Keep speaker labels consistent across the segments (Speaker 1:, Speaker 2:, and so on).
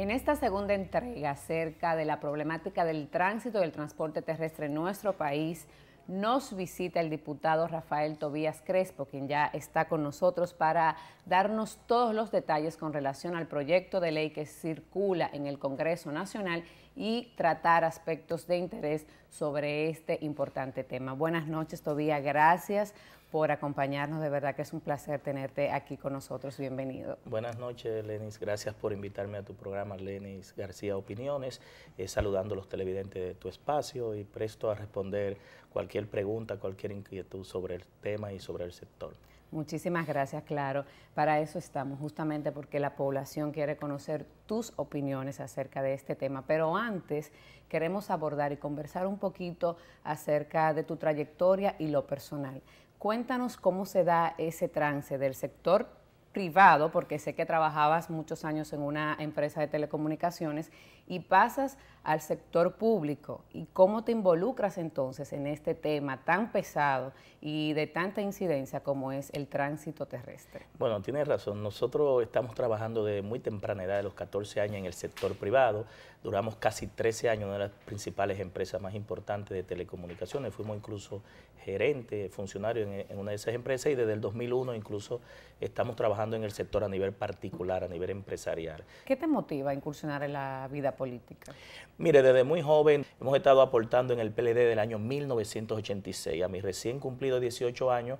Speaker 1: En esta segunda entrega acerca de la problemática del tránsito y del transporte terrestre en nuestro país, nos visita el diputado Rafael Tobías Crespo, quien ya está con nosotros para darnos todos los detalles con relación al proyecto de ley que circula en el Congreso Nacional y tratar aspectos de interés sobre este importante tema. Buenas noches, Tobía. Gracias por acompañarnos. De verdad que es un placer tenerte aquí con nosotros. Bienvenido.
Speaker 2: Buenas noches, Lenis. Gracias por invitarme a tu programa, Lenis García Opiniones. Eh, saludando a los televidentes de tu espacio y presto a responder cualquier pregunta, cualquier inquietud sobre el tema y sobre el sector.
Speaker 1: Muchísimas gracias, claro. Para eso estamos, justamente porque la población quiere conocer tus opiniones acerca de este tema. Pero antes queremos abordar y conversar un poquito acerca de tu trayectoria y lo personal. Cuéntanos cómo se da ese trance del sector privado, porque sé que trabajabas muchos años en una empresa de telecomunicaciones y pasas al sector público y cómo te involucras entonces en este tema tan pesado y de tanta incidencia como es el tránsito terrestre.
Speaker 2: Bueno, tienes razón. Nosotros estamos trabajando desde muy temprana edad, de los 14 años, en el sector privado. Duramos casi 13 años en una de las principales empresas más importantes de telecomunicaciones. Fuimos incluso gerente, funcionario en, en una de esas empresas y desde el 2001 incluso estamos trabajando en el sector a nivel particular, a nivel empresarial.
Speaker 1: ¿Qué te motiva a incursionar en la vida política?
Speaker 2: Mire, desde muy joven hemos estado aportando en el PLD del año 1986, a mis recién cumplidos 18 años,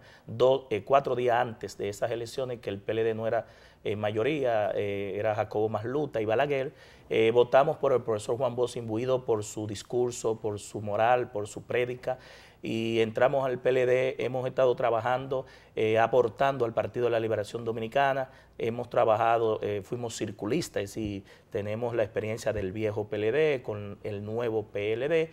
Speaker 2: eh, cuatro días antes de esas elecciones, que el PLD no era eh, mayoría, eh, era Jacobo Masluta y Balaguer, votamos por el profesor Juan Bosch, imbuido por su discurso, por su moral, por su prédica, y entramos al PLD, hemos estado trabajando, eh, aportando al Partido de la Liberación Dominicana, hemos trabajado, eh, fuimos circulistas y tenemos la experiencia del viejo PLD con el nuevo PLD.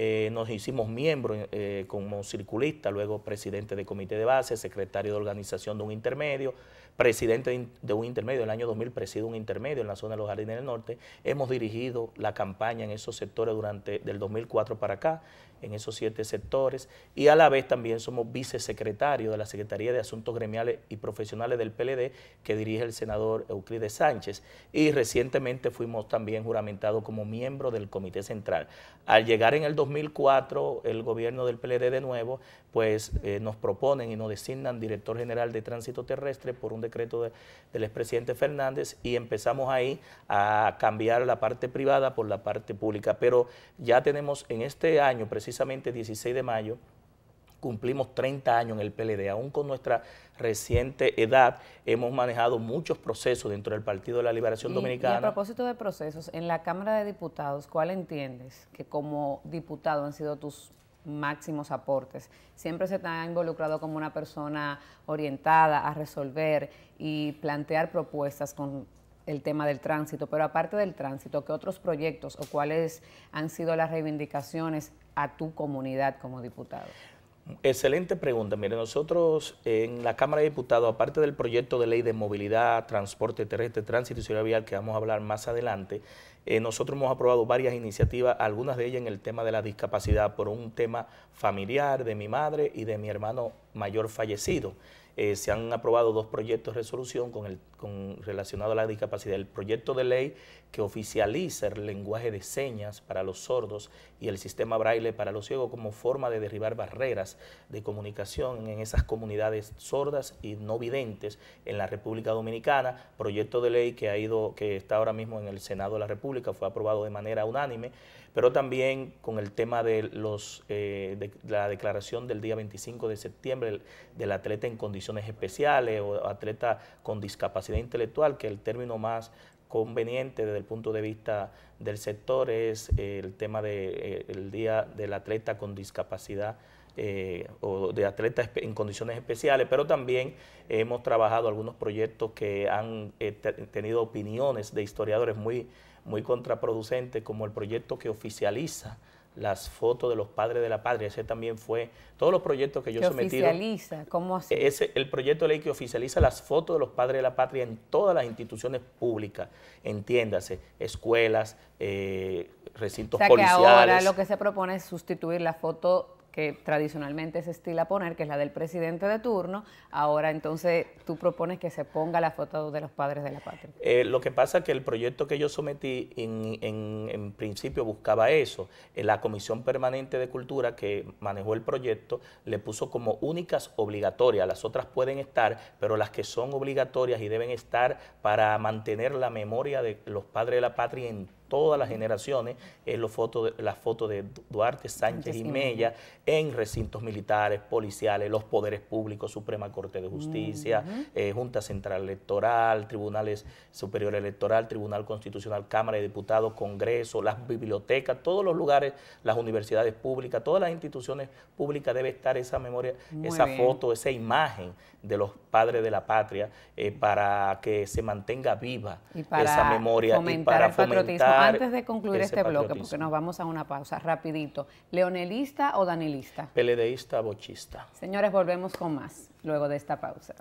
Speaker 2: Eh, nos hicimos miembro eh, como circulista, luego presidente de comité de base, secretario de organización de un intermedio, presidente de, un intermedio, en el año 2000 presido un intermedio en la zona de los Jardines del Norte, hemos dirigido la campaña en esos sectores durante del 2004 para acá, en esos siete sectores, y a la vez también somos vicesecretario de la Secretaría de Asuntos Gremiales y Profesionales del PLD, que dirige el senador Euclides Sánchez, y recientemente fuimos también juramentados como miembro del Comité Central. Al llegar en el 2004, el gobierno del PLD de nuevo, pues eh, nos proponen y nos designan director general de tránsito terrestre por un decreto del expresidente Fernández y empezamos ahí a cambiar la parte privada por la parte pública. Pero ya tenemos en este año, precisamente 16 de mayo, cumplimos 30 años en el PLD, aún con nuestra reciente edad, hemos manejado muchos procesos dentro del Partido de la Liberación Dominicana. Y a
Speaker 1: propósito de procesos, en la Cámara de Diputados, ¿cuál entiendes que como diputado han sido tus máximos aportes. Siempre se te ha involucrado como una persona orientada a resolver y plantear propuestas con el tema del tránsito, pero aparte del tránsito, ¿qué otros proyectos o cuáles han sido las reivindicaciones a tu comunidad como diputado?
Speaker 2: Excelente pregunta. Mire, nosotros en la Cámara de Diputados, aparte del proyecto de ley de movilidad, transporte terrestre, tránsito y seguridad vial que vamos a hablar más adelante, eh, nosotros hemos aprobado varias iniciativas, algunas de ellas en el tema de la discapacidad por un tema familiar de mi madre y de mi hermano mayor fallecido. Eh, se han aprobado dos proyectos de resolución con el, relacionado a la discapacidad, el proyecto de ley que oficializa el lenguaje de señas para los sordos y el sistema braille para los ciegos como forma de derribar barreras de comunicación en esas comunidades sordas y no videntes en la República Dominicana, proyecto de ley que ha ido que está ahora mismo en el Senado de la República, fue aprobado de manera unánime, pero también con el tema de los eh, la declaración del día 25 de septiembre del atleta en condiciones especiales o atleta con discapacidad intelectual, que el término más conveniente desde el punto de vista del sector es eh, el tema del eh, Día del Atleta con Discapacidad eh, o de atletas en condiciones especiales, pero también hemos trabajado algunos proyectos que han tenido opiniones de historiadores muy, muy contraproducentes, como el proyecto que oficializa las fotos de los padres de la patria. Ese también fue todos los proyectos que yo he sometí.
Speaker 1: oficializa?
Speaker 2: ¿Cómo así? E-, ese, el proyecto de ley que oficializa las fotos de los padres de la patria en todas las instituciones públicas, entiéndase, escuelas, eh, recintos policiales. ahora lo
Speaker 1: que se propone es sustituir la foto que tradicionalmente se estila poner, que es la del presidente de turno, ahora entonces tú propones que se ponga la foto de los padres de la patria.
Speaker 2: Eh, lo que pasa es que el proyecto que yo sometí en, en principio buscaba eso. Eh, la Comisión Permanente de Cultura que manejó el proyecto le puso como únicas obligatorias, las otras pueden estar, pero las que son obligatorias y deben estar para mantener la memoria de los padres de la patria en todas las generaciones, es eh, las fotos de, la foto de Duarte, Sánchez y Mella en recintos militares, policiales, los poderes públicos, Suprema Corte de Justicia, eh, Junta Central Electoral, Tribunales Superior Electoral, Tribunal Constitucional, Cámara de Diputados, Congreso, las bibliotecas, todos los lugares, las universidades públicas, todas las instituciones públicas debe estar esa memoria, esa foto, esa imagen de los padres de la patria eh, para que se mantenga viva esa memoria y para fomentar antes de concluir este bloque, porque nos
Speaker 1: vamos a una pausa rapidito. ¿Leonelista o danilista?
Speaker 2: PLDista, bochista.
Speaker 1: Señores, volvemos con más luego de esta pausa.